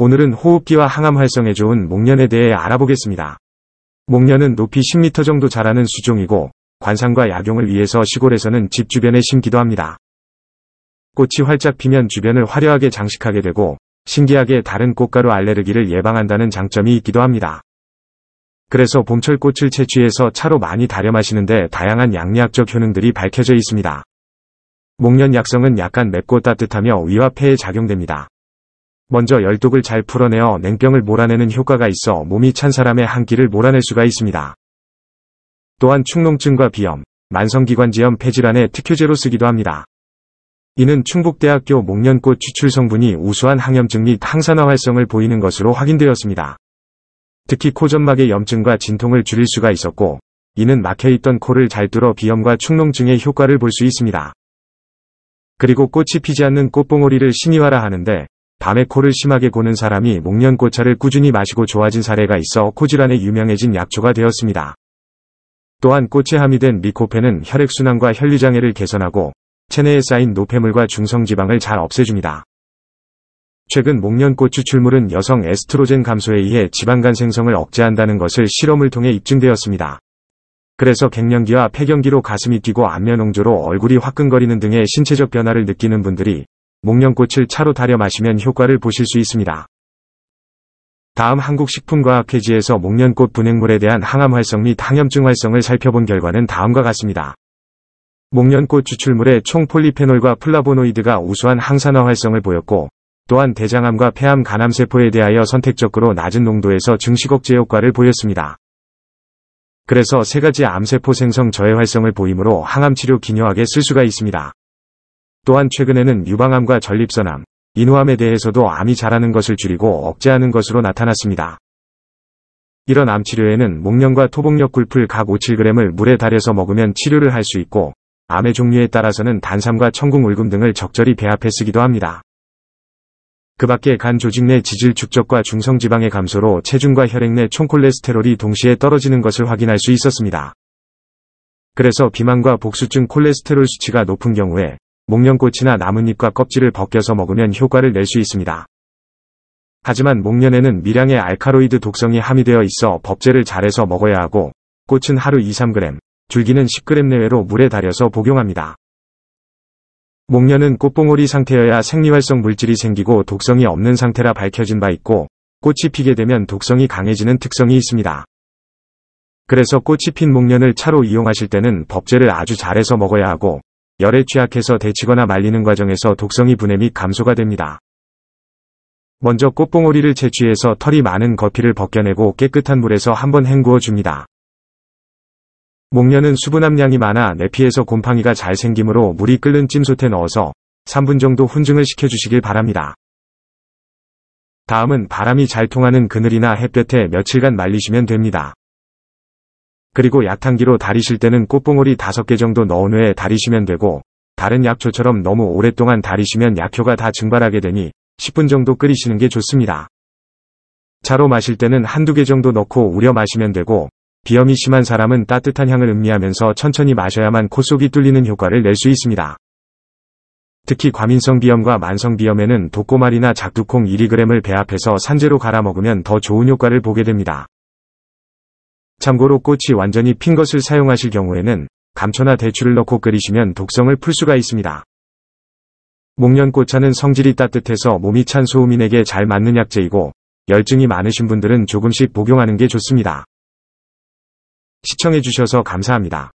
오늘은 호흡기와 항암 활성에 좋은 목련에 대해 알아보겠습니다. 목련은 높이 10m 정도 자라는 수종이고 관상과 약용을 위해서 시골에서는 집 주변에 심기도 합니다. 꽃이 활짝 피면 주변을 화려하게 장식하게 되고 신기하게 다른 꽃가루 알레르기를 예방한다는 장점이 있기도 합니다. 그래서 봄철 꽃을 채취해서 차로 많이 다려 마시는데 다양한 양리학적 효능들이 밝혀져 있습니다. 목련 약성은 약간 맵고 따뜻하며 위와 폐에 작용됩니다. 먼저 열독을 잘 풀어내어 냉병을 몰아내는 효과가 있어 몸이 찬 사람의 한기를 몰아낼 수가 있습니다. 또한 축농증과 비염, 만성기관지염 폐질환에 특효제로 쓰기도 합니다. 이는 충북대학교 목련꽃 추출 성분이 우수한 항염증 및 항산화 활성을 보이는 것으로 확인되었습니다. 특히 코점막의 염증과 진통을 줄일 수가 있었고 이는 막혀있던 코를 잘 뚫어 비염과 축농증의 효과를 볼 수 있습니다. 그리고 꽃이 피지 않는 꽃봉오리를 신이화라 하는데 밤에 코를 심하게 고는 사람이 목련꽃차를 꾸준히 마시고 좋아진 사례가 있어 코질환에 유명해진 약초가 되었습니다. 또한 꽃에 함유된 리코펜은 혈액순환과 혈류장애를 개선하고 체내에 쌓인 노폐물과 중성지방을 잘 없애줍니다. 최근 목련꽃 추출물은 여성 에스트로젠 감소에 의해 지방간 생성을 억제한다는 것을 실험을 통해 입증되었습니다. 그래서 갱년기와 폐경기로 가슴이 뛰고 안면 홍조로 얼굴이 화끈거리는 등의 신체적 변화를 느끼는 분들이 목련꽃을 차로 달여 마시면 효과를 보실 수 있습니다. 다음 한국식품과학회지에서 목련꽃 분행물에 대한 항암 활성 및 항염증 활성을 살펴본 결과는 다음과 같습니다. 목련꽃 추출물의 총 폴리페놀과 플라보노이드가 우수한 항산화 활성을 보였고 또한 대장암과 폐암 간암세포에 대하여 선택적으로 낮은 농도에서 증식억제 효과를 보였습니다. 그래서 세가지 암세포 생성 저해 활성을 보이므로 항암치료 기묘하게 쓸 수가 있습니다. 또한 최근에는 유방암과 전립선암, 인후암에 대해서도 암이 자라는 것을 줄이고 억제하는 것으로 나타났습니다. 이런 암 치료에는 목련과 토복력 굴풀 각 5-7g을 물에 달여서 먹으면 치료를 할 수 있고 암의 종류에 따라서는 단삼과 천궁 울금 등을 적절히 배합해 쓰기도 합니다. 그 밖에 간 조직 내 지질 축적과 중성지방의 감소로 체중과 혈액 내 총콜레스테롤이 동시에 떨어지는 것을 확인할 수 있었습니다. 그래서 비만과 복수증 콜레스테롤 수치가 높은 경우에 목련꽃이나 나뭇잎과 껍질을 벗겨서 먹으면 효과를 낼 수 있습니다. 하지만 목련에는 미량의 알카로이드 독성이 함유되어 있어 법제를 잘해서 먹어야 하고 꽃은 하루 2-3g, 줄기는 10g 내외로 물에 달여서 복용합니다. 목련은 꽃봉오리 상태여야 생리활성 물질이 생기고 독성이 없는 상태라 밝혀진 바 있고 꽃이 피게 되면 독성이 강해지는 특성이 있습니다. 그래서 꽃이 핀 목련을 차로 이용하실 때는 법제를 아주 잘해서 먹어야 하고 열에 취약해서 데치거나 말리는 과정에서 독성이 분해 및 감소가 됩니다. 먼저 꽃봉오리를 채취해서 털이 많은 거피를 벗겨내고 깨끗한 물에서 한번 헹구어 줍니다. 목련은 수분함량이 많아 내피에서 곰팡이가 잘 생기므로 물이 끓는 찜솥에 넣어서 3분 정도 훈증을 시켜주시길 바랍니다. 다음은 바람이 잘 통하는 그늘이나 햇볕에 며칠간 말리시면 됩니다. 그리고 약탕기로 다리실 때는 꽃봉오리 5개 정도 넣은 후에 다리시면 되고 다른 약초처럼 너무 오랫동안 다리시면 약효가 다 증발하게 되니 10분 정도 끓이시는 게 좋습니다. 차로 마실 때는 한두 개 정도 넣고 우려 마시면 되고 비염이 심한 사람은 따뜻한 향을 음미하면서 천천히 마셔야만 코 속이 뚫리는 효과를 낼 수 있습니다. 특히 과민성 비염과 만성 비염에는 독고말이나 작두콩 1 2 g 을 배합해서 산재로 갈아 먹으면 더 좋은 효과를 보게 됩니다. 참고로 꽃이 완전히 핀 것을 사용하실 경우에는 감초나 대추를 넣고 끓이시면 독성을 풀 수가 있습니다. 목련꽃차는 성질이 따뜻해서 몸이 찬 소음인에게 잘 맞는 약재이고 열증이 많으신 분들은 조금씩 복용하는 게 좋습니다. 시청해주셔서 감사합니다.